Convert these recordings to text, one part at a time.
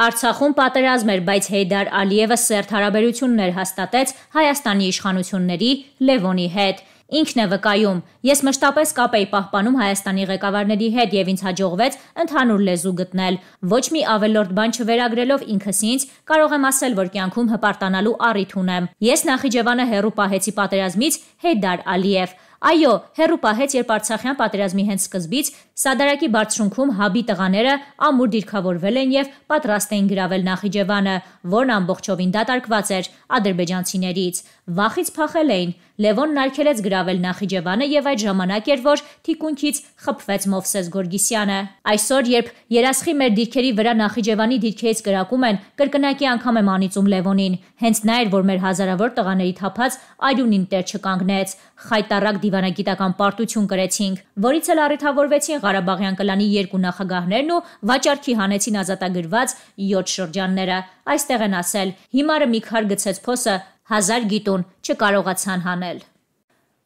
Արցախում պատերազմ էր, բայց Հեյդար Ալիևը սերտ հարաբերություններ հաստատեց Հայաստանի իշխանությունների Լևոնի հետ։ Ինքն է վկայում. Ես մշտապես կապ էի պահպանում Հայաստանի ղեկավարների հետ եւ ինձ հաջողվեց ընդհանուր լեզու գտնել։ Ոչ մի ավելորդ բան չվերագրելով ինքս ինձ կարող եմ ասել, որ կյանքում հպարտանալու առիթ ունեմ։ Ես Նախիջևանը հերո պահեցի պատերազմից Հեյդար Ալիև Այո, հերրու պահեց, երբ Արցախյան պատերազմի հենց սկզբից Սադարակի բարձունքում հաբի տղաները ամուր դիրքավորվել են եւ պատրաստ էին գրավել Նախիջևանը, որն ամբողջովին դատարկված էր ադրբեջանցիներից։ Վախից փախել էին։ Լևոնն արկելեց գravel Նախիջևանը եւ այդ ժամանակ էր, որ թիկունքից խփվեց Մովսես Գորգիսյանը։ Այսօր, երբ երասխի մեր դիրքերի վրա Նախիջևանի դիրքերից կրակում են, կրկնակի անգամ եմ անիծում Լևոնին։ Հենց նա էր, որ մեր հազարավոր տղաների թափած արյունին տեր չկանգնեց։ Խայտարակ դիվանագիտական պարտություն կրեցինք, որից էլ առիթավորվեցին Ղարաբաղյան կլանի երկու նախագահներն ու վաճառքի հանեցին ազատագրված 7 շրջանները։ Այստեղ են ասել՝ հիմարը մի քար գցեց փոսը հազար գիտուն չկարողացան հանել։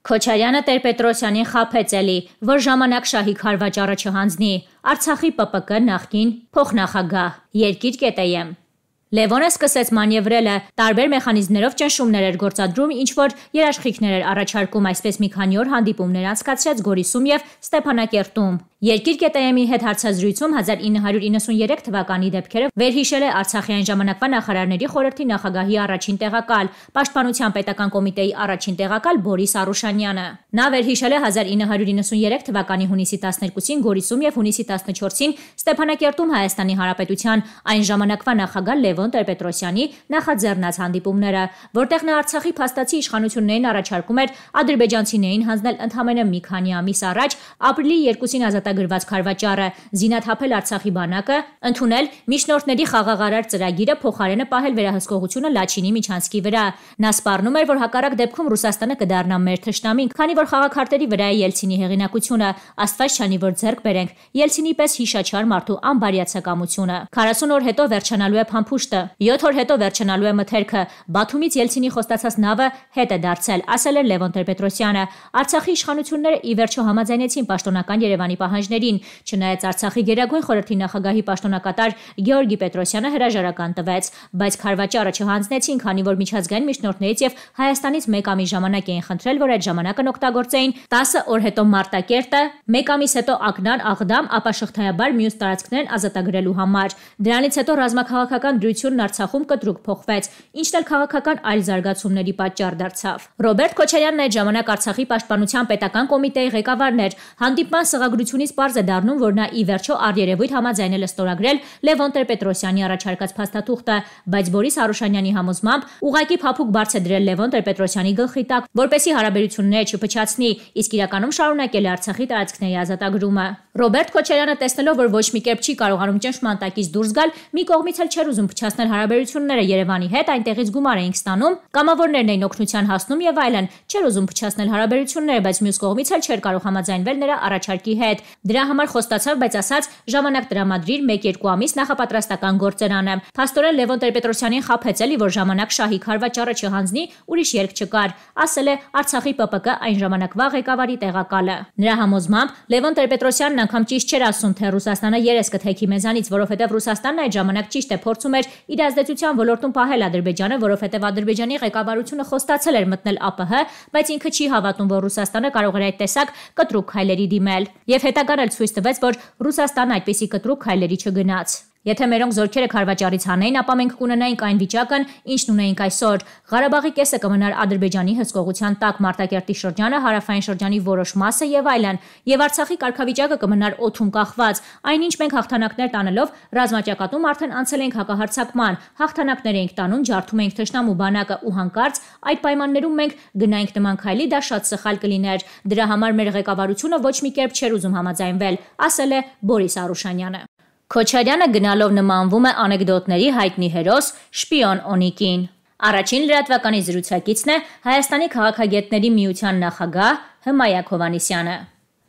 Քոչարյանը Տեր-Պետրոսյանին խափեց էլի, որ ժամանակ շահիկ հարվաճառը չհանձնի Արցախի ՊՊԿ նախկին փոխնախագահ երկիր կետեյեմ։ Լևոնը սկսեց մանևրելը, տարբեր մեխանիզմներով ճնշումներ էր գործադրում, ինչ որ երաշխիքներ էր առաջարկում, այսպես մի քանի օր հանդիպումներ անցկացրեց Գորիսում եւ Ստեփանակերտում։ Երկիր կետայամի հետ հարցազրույցում 1993 թվականի դեպքերը վերհիշել է Արցախյան ժամանակվա նախարարների խորհրդի նախագահի առաջին տեղակալ, Պաշտպանության պետական կոմիտեի առաջին տեղակալ Բորիս Արուշանյանը։ Նա վերհիշել է 1993 թվականի հունիսի 12-ին Գորիսում եւ հունիսի 14-ին Ստեփանակերտում Հայաստանի Հանրապետության այն ժամանակվա նախագահ Լևոն Տեր-Պետրոսյանի նախաձեռնած հանդիպումները, որտեղ նա Արցախի փաստացի իշխանություններին առաջարկում էր ադրբեջանցիներին հանձնել ընդամենը մի քանի ամիս առաջ ապրիլի 2-ին ազատ արտագրված քարվաճառը, զինաթափել Արցախի բանակը, ընդունել միջնորդների խաղաղարար ծրագիրը փոխարենը պահել վերահսկողությունը Լաչինի միջանցքի վրա։ Նա սպառնում էր, որ հակառակ դեպքում Ռուսաստանը կդառնա մեր թշնամին, քանի որ խաղաքարտերի վրա է Ելցինի հեղինակությունը, աստված շանի որ ձեռք բերենք Ելցինի պես հիշաչար մարդու անբարյացակամությունը։ 40 օր հետո վերջանալու է փամփուշտը, 7 օր հետո վերջանալու է մթերքը։ Բաթումից Ելցինի խոստացած նավը հետ է դարձել, ասել էր Լևոն Տեր-Պետրոսյանը։ Արցախի իշխանությունները ի վերջո համաձայնեցին պաշտոնական Երևանի պահանջարկին պահանջներին, չնայած Արցախի Գերագույն խորհրդի նախագահի պաշտոնակատար Գեորգի Պետրոսյանը հրաժարական տվեց, բայց քարվաճառը չհանձնեցին, քանի որ միջազգային միջնորդներից եւ Հայաստանից մեկ ամիս ժամանակ էին խնդրել, որ այդ ժամանակն օգտագործեին 10 օր հետո Մարտակերտը, մեկ ամիս հետո Ակնան, Աղդամ, ապա շղթայաբար մյուս տարածքներն ազատագրելու համար։ Դրանից հետո ռազմաքաղաքական դրությունն Արցախում կտրուկ փոխվեց, ինչն էլ քաղաքական այլ զարգացումների պատճառ դարձավ։ Ռոբերտ Քոչարյանն այդ ժամանակ Արցախի պաշտպանության պետական կոմիտեի ղեկավարն էր։ Հանդիպման սղագրությունից նույնիսկ པարզ է դառնում, որ նա ի վերջո արդերևույթ համաձայնել է ստորագրել Լև Տեր-Պետրոսյանի առաջարկած փաստաթուղթը, բայց Բորիս Արուշանյանի համոզմամբ ուղակի փափուկ բարձ է դրել Լևոն Տեր-Պետրոսյանի գլխի տակ, որպեսի հարաբերությունները չփչացնի, իսկ իրականում շարունակել է Արցախի տարածքների ազատագրումը։ Ռոբերտ Քոչարյանը տեսնելով, որ ոչ մի կերպ չի կարողանում ճնշման տակից դուրս գալ, մի կողմից էլ չէր ուզում փչացնել հարաբերությունները Երևանի հետ, այնտեղից գումար էինք ստանում, կամավորներն էին օգնության հասնում եւ այլն, չէր ուզում փչացնել հարաբերությունները, բայց մյուս կողմից էլ չէր կարող համաձայնվել նրա առաջարկի հետ։ Դրա համար խոստացավ, բայց ասաց՝ ժամանակ տրամադրիր 1-2 ամիս նախապատրաստական գործերանը։ Փաստորեն Լևոն Տեր-Պետրոսյանին խափեց էլի, որ ժամանակ շահիկ հարվաճառը չհանձնի, ուրիշ երկ չկար։ Ասել է Արցախի ՊՊԿ այն ժամանակվա ղեկավարի տեղակալը։ Նրա համոզմամբ Լևոն Տեր-Պետրոսյանն անգամ ճիշտ չէր ասում, թե Ռուսաստանը երես կթեքի մեզանից, որովհետև Ռուսաստանն այդ ժամանակ ճիշտ է փորձում էր իր ազդեցության ոլորտում պահել Ադրբեջանը, որովհետև Ադրբեջանի ղեկավարությունը խոստացել էր մտնել ԱՊՀ, բայց ինքը չի հավատում, որ Ռուսաստանը կարող էր այդ տեսակ կտրուկ քայլերի դիմել։ Եվ հետագա էլ ցույց տվեց, որ Ռուսաստանը այդպիսի կտրուկ քայլերի չգնաց։ Եթե մերոնք զորքերը քարվաճարից հանեին, ապա մենք կունենայինք այն վիճակն, ինչն ունեինք այսօր։ Ղարաբաղի կեսը կմնար Ադրբեջանի հսկողության տակ, Մարտակերտի շրջանը, հարավային շրջանի որոշ մասը եւ այլն։ Եվ Արցախի կարգավիճակը կմնար օթում կախված։ Այնինչ մենք հաղթանակներ տանելով ռազմաճակատում արդեն անցել ենք հակահարցակման, հաղթանակներ էինք տանում, ջարդում էինք թշնամու բանակը ու հանկարծ այդ պայմաններում մենք գնայինք նման քայլի, դա շատ սխալ կլիներ։ Դրա համար մեր ղեկավարությունը ոչ մի կերպ չէր ուզում համաձայնվել, ասել է Բորիս Արուշանյանը։ Քոչարյանը գնալով նմանվում է անեկդոտների հայտնի հերոս Շպիոն Օնիկին։ Առաջին լրատվականի զրուցակիցն է Հայաստանի քաղաքագետների միության նախագահ Հմայակ Հովանիսյանը։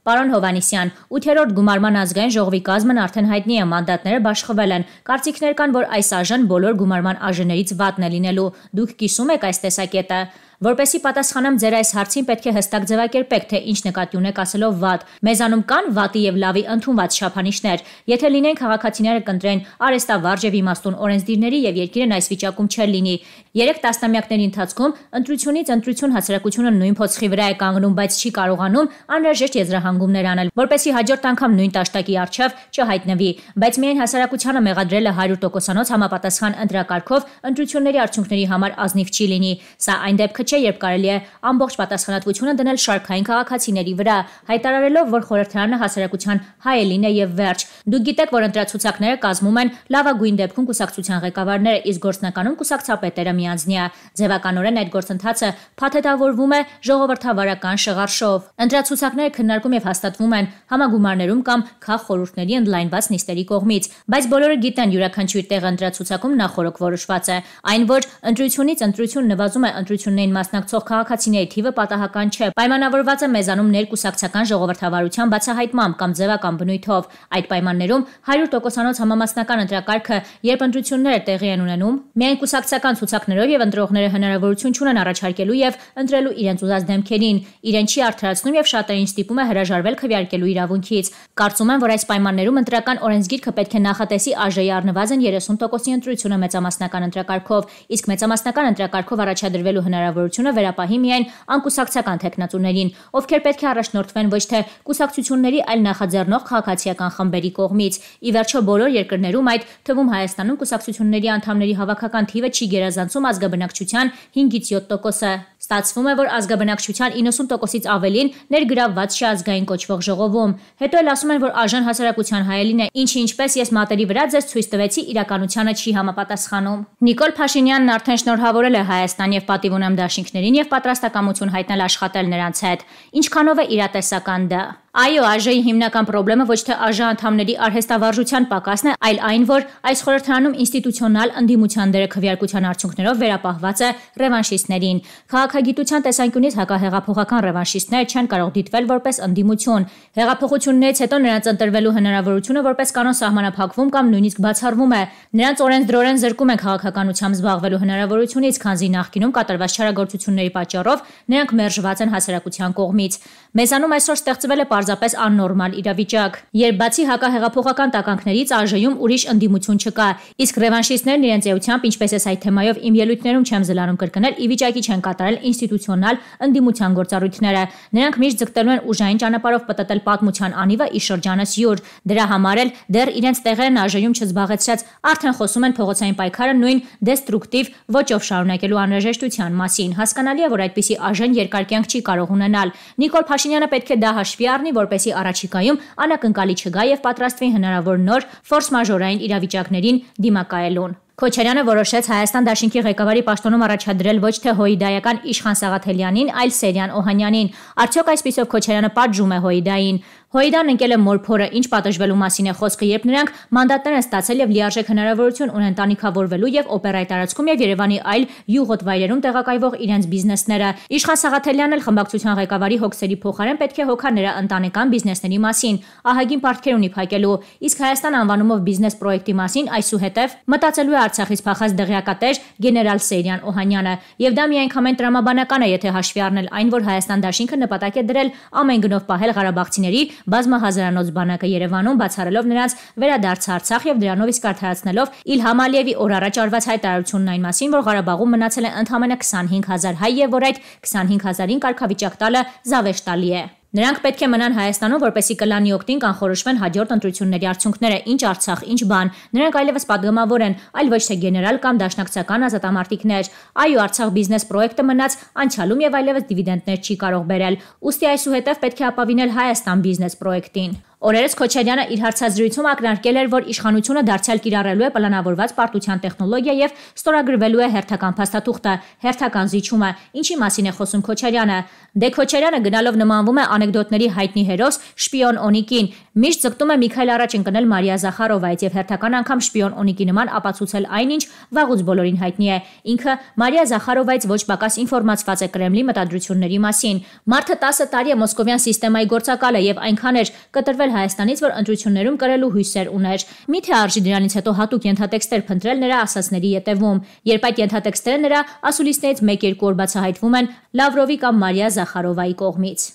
Պարոն Հովանիսյան, 8-րդ գումարման ազգային ժողովի կազմն արդեն հայտնի է, մանդատները բաշխվել են։ Կարծիքներ կան, որ այս այժմ բոլոր գումարման աժներից վատն է լինելու։ Դուք կիսում եք այս տեսակետը։ Որպեսի պատասխանեմ ձեր այս հարցին պետք է հստակ ձևակերպեք, թե ինչ նկատի ունեք ասելով վատ։ Մեզանում կան վատի եւ լավի ընդունված շափանիշներ։ Եթե լինեն քաղաքացիները կընտրեն արեստավարժ եւ իմաստուն օրենսդիրների եւ երկիրն այս վիճակում չեր լինի։ 3 տասնամյակների ընթացքում ընտրությունից ընտրություն հասարակությունը նույն փոცხի վրա է կանգնում, բայց չի կարողանում անհրաժեշտ եզրահանգումներ անել, որպեսի հաջորդ անգամ նույն տաշտակի արչավ չհայտնվի, բայց միայն հասարակությանը մեղադրելը 100%-անոց համապատասխան ընտրակարգով ընտրությունների արդյունքների համար ազնիվ չի լինի։ Սա այն դեպքը չէ, երբ կարելի է ամբողջ պատասխանատվությունը դնել շարքային քաղաքացիների վրա, հայտարարելով, որ խորհրդարանը հասարակության հայելին է եւ վերջ։ Դուք գիտեք, որ ընտրացուցակները կազմում են լավագույն դեպքում կուսակցության ղեկավարները, իսկ գործնականում կուսակցապետերը միանձնյա։ Ձևականորեն այդ գործընթացը փաթեթավորվում է ժողովրդավարական շղարշով։ Ընտրացուցակները քննարկում եւ հաստատվում են համագումարներում կամ քաղխորհուրդների ընդլայնված նիստերի կողմից, բայց բոլորը գիտեն յուրաքանչյուր տեղ ընտրացուցակում նախորոք որոշված է։ Այն որ ընտրությունից ընտրություն նվազում է ընտրություններին մասնակցող քաղաքացիների թիվը պատահական չէ։ Պայմանավորված է մեզանում ներկուսակցական ժողովրդավարության բացահայտմամբ կամ ձևական բնույթով։ Այդ պայմաններում 100%-անոց համամասնական ընտրակարգը, երբ ընտրությունները տեղի են ունենում, միայն կուսակցական ցուցակներով եւ ընտրողները հնարավորություն չունեն առաջարկելու եւ ընտրելու իրենց ուզած դեմքերին, իրեն չի արդարացնում եւ շատերին ստիպում է հրաժարվել քվեարկելու իրավունքից։ Կարծում եմ, որ այս պայմաններում ընտրական օրենսգիրքը պետք է նախատեսի ԱԺ-ի առնվազն 30%-ի ընտրությունը մեծամասնական ընտրակարգով, իսկ մեծամասնական ընտրակարգով առաջադրվելու հնարավորությունը հնարավորությունը վերապահի միայն անկուսակցական տեխնատուներին, ովքեր պետք է առաջնորդվեն ոչ թե կուսակցությունների, այլ նախաձեռնող քաղաքացիական խմբերի կողմից։ Ի վերջո բոլոր երկրներում այդ թվում Հայաստանում կուսակցությունների անդամների հավաքական թիվը չի գերազանցում ազգաբնակչության 5-ից 7%-ը։ Ստացվում է, որ ազգաբնակչության 90%-ից ավելին ներգրավված չի ազգային կոչվող ժողովում։ Հետո էլ ասում են, որ արժան հասարակության հայելին է, ինչը ինչպես ես մատերի վրա ձեզ ցույց տվեցի, իրականությանը չի համապատասխանում։ Նիկոլ Փաշինյանն արդեն շնորհավորել է Հայաստան եւ պատիվ ունեմ դաշինքներին եւ պատրաստակամություն հայտնել աշխատել նրանց հետ։ Ինչքանով է իրատեսական դա։ Այո, ԱԺ-ի հիմնական խնդրը ոչ թե ԱԺ անդամների արհեստավարժության պակասն է, այլ այն, որ այս խորհրդարանում ինստիտուցիոնալ ընդդիմության դերը քվեարկության արդյունքներով վերապահված է ռևանշիստներին։ Քաղաքագիտության տեսանկյունից հակահեղափոխական ռևանշիստները չեն կարող դիտվել որպես ընդդիմություն։ Հեղափոխություններից հետո նրանց ընտրվելու հնարավորությունը որպես կանոն սահմանափակվում կամ նույնիսկ բացառվում է։ Նրանց օրենսդրորեն զրկում են քաղաքականությամբ զբաղվելու հնարավորությունից, քանզի նախկինում կատարված չարագործությունների պատճառով նրանք մերժված են հասարակության կողմից։ Մեզանում այսօր ստեղծվել է պարզապես աննորմալ իրավիճակ։ Երբ բացի հակահեղափոխական տականքներից արժեյում ուրիշ ընդդիմություն չկա, իսկ ռևանշիստներն իրենց էությամբ, ինչպես ես այդ թեմայով իմ ելույթներում չեմ զլանում կրկնել, ի վիճակի չեն կատարել ինստիտուցիոնալ ընդդիմության գործառույթները։ Նրանք միշտ ձգտելու են ուժային ճանապարհով պատտել պատմության անիվը ի շրջանս յուր։ Դրա համար էլ դեռ իրենց տեղերն արժեյում չզբաղեցրած արդեն խոսում են փողոցային պայքարը նույն դեստրուկտիվ ոճով շարունակելու անհրաժեշտության մասին։ Հասկանալի է, որ այդպիսի այժմ երկար կյանք չի կարող ունենալ։ Նիկոլ Փաշինյանը պետք է դա հաշվի առնի, որպեսի առաջիկայում անակնկալի չգա եւ պատրաստվի հնարավոր նոր ֆորս-մաժորային իրավիճակներին դիմակայելուն։ Քոչարյանը որոշեց Հայաստան Դաշինքի ղեկավարի պաշտոնում առաջադրել ոչ թե Հոյիդայական Իշխան Սաղաթելյանին, այլ Սերյան Օհանյանին։ Արդյոք այսպիսով Քոչարյանը պատժում է Հոյիդային։ Հոյդան ընկել է մորփորը, ինչ պատժվելու մասին է խոսքը, երբ նրանք մանդատներ են ստացել եւ լիարժեք հնարավորություն ունեն տանիքավորվելու եւ օպերայի տարածքում եւ Երևանի այլ յուղոտ վայրերում տեղակայվող իրենց բիզնեսները։ Իշխան Սաղաթելյանն էլ խմբակցության ղեկավարի հոգսերի փոխարեն պետք է հոգա նրա ընտանեկան բիզնեսների մասին, ահագին պարտքեր ունի փակելու, իսկ Հայաստան անվանումով բիզնես պրոյեկտի մասին այսուհետև մտածելու է Արցախից փախած դղյակատեր գեներալ Սերյան Օհանյանը եւ դա միանգամայն տրամաբանական է եթե հաշվի առնել այն որ Հայաստան դաշինքը նպատակ է դրել ամեն գնով պահել Ղարաբաղցիների բազմահազարանոց բանակը Երևանում բացառելով նրանց վերադարձ Արցախ եւ դրանով իսկ արդարացնելով Իլհամ Ալիևի օր առաջ արված հայտարարությունն այն մասին, որ Ղարաբաղում մնացել են ընդամենը 25000 հայ եւ որ այդ 25000-ին կարգավիճակ տալը զավեշտալի է։ Նրանք պետք է մնան Հայաստանում, որպեսի կլանի օկտին կանխորոշվեն հաջորդ ընտրությունների արդյունքները, ինչ Արցախ, ինչ բան։ Նրանք այլևս падգամավոր են, այլ ոչ թե գեներալ կամ դաշնակցական ազատամարտիկներ։ Այո, Արցախ բիզնես պրոյեկտը մնաց անցյալում եւ այլևս դիվիդենդներ չի կարող բերել։ Ոստի այսուհետև պետք է ապավինել Հայաստան բիզնես պրոյեկտին։ Օրերս Քոչարյանը իր հարցազրույցում ակնարկել էր, որ իշխանությունը դարձյալ կիրառելու է պլանավորված պարտության տեխնոլոգիա եւ ստորագրվելու է հերթական փաստաթուղթը, հերթական զիջումը, ինչի մասին է խոսում Քոչարյանը։ Դե Քոչարյանը գնալով նմանվում է անեկդոտների հայտնի հերոս Շպիոն Օնիկին։ Միշտ ձգտում է Միքայել առաջ ընկնել Մարիա Զախարովայից եւ հերթական անգամ Շպիոն Օնիկի նման ապացուցել այնինչ վաղուց բոլորին հայտնի է։ Ինքը Մարիա Զախարովայից ոչ պակաս ինֆորմացված է Կրեմլի մտադրությունների մասին։ Մարտը 10 տարի է մոսկովյան համակարգի գործակալը եւ այնքան էր կտրվել հրաժարվել Հայաստանից, որ ընտրություններում կրելու հույսեր ուներ։ Միթե արժի դրանից հետո հատուկ ենթատեքստեր փնտրել նրա ասացների յետևում։ Երբ այդ ենթատեքստերը նրա ասուլիսներից 1-2 օր բացահայտվում են Լավրովի կամ Մարիա Զախարովայի կողմից։